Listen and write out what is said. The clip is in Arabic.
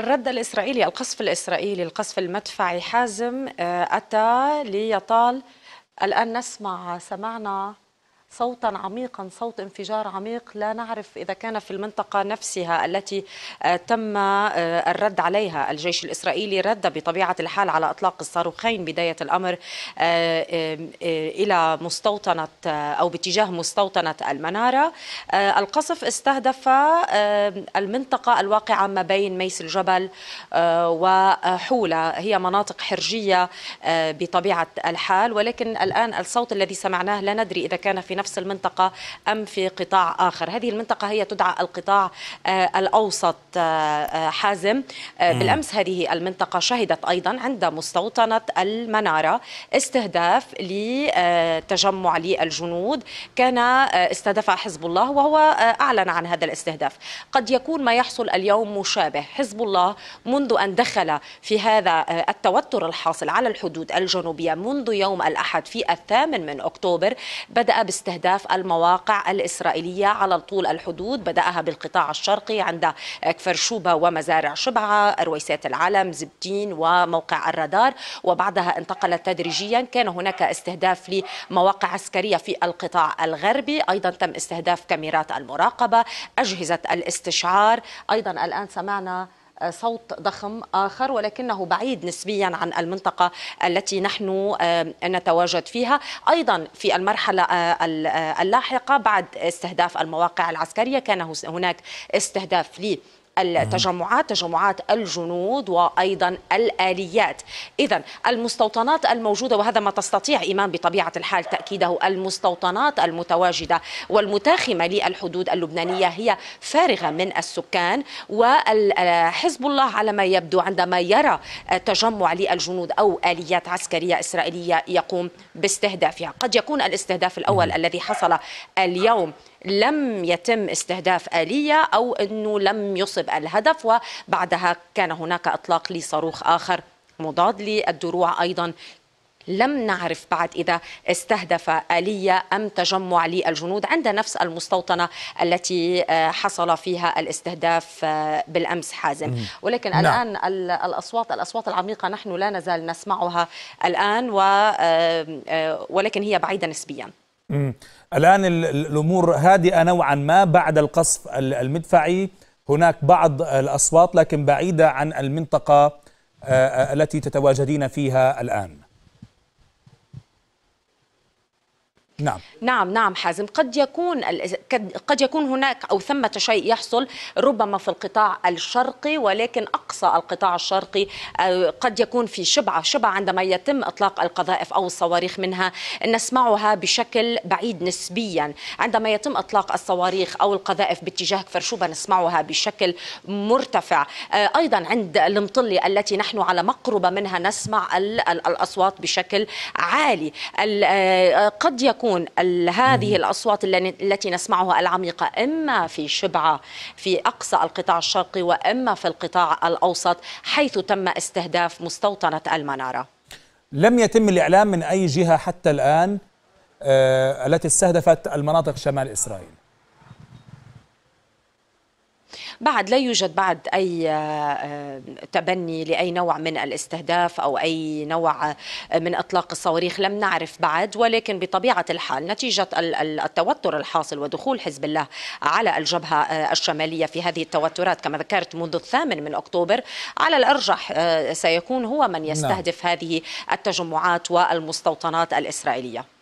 الرد الإسرائيلي القصف الإسرائيلي القصف المدفعي حازم آه، أتى ليطال الآن نسمع سمعنا صوتا عميقا صوت انفجار عميق لا نعرف إذا كان في المنطقة نفسها التي آه، تم آه، الرد عليها الجيش الإسرائيلي رد بطبيعة الحال على إطلاق الصاروخين بداية الأمر آه، إلى مستوطنة أو باتجاه مستوطنة المنارة القصف استهدف المنطقة الواقعة ما بين ميس الجبل وحولة هي مناطق حرجية بطبيعة الحال ولكن الآن الصوت الذي سمعناه لا ندري إذا كان في نفس المنطقة أم في قطاع آخر هذه المنطقة هي تدعى القطاع آه، الأوسط آه، آه، حازم بالأمس هذه المنطقة شهدت أيضا عند مستوطنة المنارة استهداف لتجمع للجنود كان استهدف حزب الله وهو أعلن عن هذا الاستهداف قد يكون ما يحصل اليوم مشابه حزب الله منذ أن دخل في هذا التوتر الحاصل على الحدود الجنوبية منذ يوم الأحد في الثامن من أكتوبر بدأ باستهداف استهداف المواقع الإسرائيلية على طول الحدود بدأها بالقطاع الشرقي عند كفر شوبة ومزارع شبعة رويسات العلم زبدين وموقع الرادار وبعدها انتقلت تدريجيا كان هناك استهداف لمواقع عسكرية في القطاع الغربي أيضا تم استهداف كاميرات المراقبة أجهزة الاستشعار أيضا الآن سمعنا صوت ضخم آخر ولكنه بعيد نسبيا عن المنطقة التي نحن آه، نتواجد فيها أيضا في المرحلة آه، آه، اللاحقة بعد استهداف المواقع العسكرية كان هناك استهداف لي التجمعات تجمعات الجنود وأيضا الآليات إذا المستوطنات الموجودة وهذا ما تستطيع إيمان بطبيعة الحال تأكيده المستوطنات المتواجدة والمتاخمة للحدود اللبنانية هي فارغة من السكان وحزب الله على ما يبدو عندما يرى تجمع للجنود أو آليات عسكرية إسرائيلية يقوم باستهدافها قد يكون الاستهداف الأول الذي حصل اليوم لم يتم استهداف آلية أو أنه لم يصب الهدف وبعدها كان هناك إطلاق لصاروخ آخر مضاد للدروع أيضا لم نعرف بعد إذا استهدف آلية أم تجمع للجنود عند نفس المستوطنة التي آه، حصل فيها الاستهداف آه، بالأمس حازم ولكن لا. نعم. الآن الأصوات الأصوات العميقة نحن لا نزال نسمعها الآن و آه، ولكن هي بعيدة نسبياً مم. الآن الأمور هادئة نوعا ما بعد القصف المدفعي هناك بعض الأصوات لكن بعيدة عن المنطقة آه، آه، التي تتواجدين فيها الآن نعم نعم نعم حازم قد يكون قد يكون هناك او ثمة شيء يحصل ربما في القطاع الشرقي ولكن اقصى القطاع الشرقي آه، قد يكون في شبعه شبعه عندما يتم اطلاق القذائف او الصواريخ منها نسمعها بشكل بعيد نسبيا عندما يتم اطلاق الصواريخ او القذائف باتجاه كفرشوبه نسمعها بشكل مرتفع آه، ايضا عند المطلي التي نحن على مقربه منها نسمع الاصوات بشكل عالي آه، قد يكون تكون هذه الأصوات التي نسمعها العميقة إما في شبعة في أقصى القطاع الشرقي وإما في القطاع الأوسط حيث تم استهداف مستوطنة المنارة لم يتم الإعلام من أي جهة حتى الآن آه، التي استهدفت المناطق شمال إسرائيل بعد لا يوجد بعد أي آه، آه، تبني لأي نوع من الاستهداف أو أي نوع آه، من إطلاق الصواريخ لم نعرف بعد ولكن بطبيعة الحال نتيجة التوتر الحاصل ودخول حزب الله على الجبهة الشمالية في هذه التوترات كما ذكرت منذ الثامن من أكتوبر على الأرجح سيكون هو من نعم. يستهدف هذه التجمعات والمستوطنات الإسرائيلية